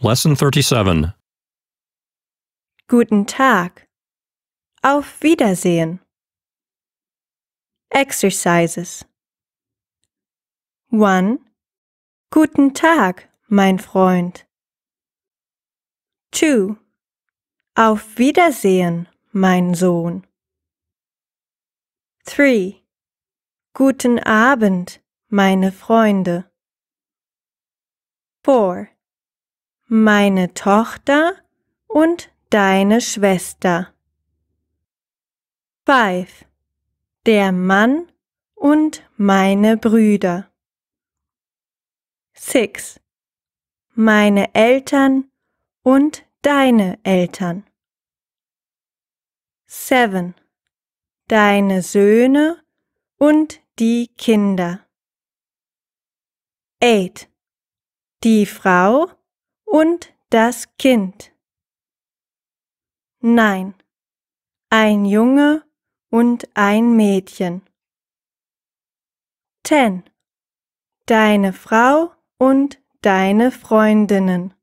Lesson 37 Guten Tag. Auf Wiedersehen. Exercises 1. Guten Tag, mein Freund. 2. Auf Wiedersehen, mein Sohn. 3. Guten Abend, meine Freunde. 4 meine Tochter und deine Schwester. 5. Der Mann und meine Brüder. 6. Meine Eltern und deine Eltern. 7. Deine Söhne und die Kinder. 8. Die Frau und das Kind. Nein, ein Junge und ein Mädchen. Ten, Deine Frau und deine Freundinnen.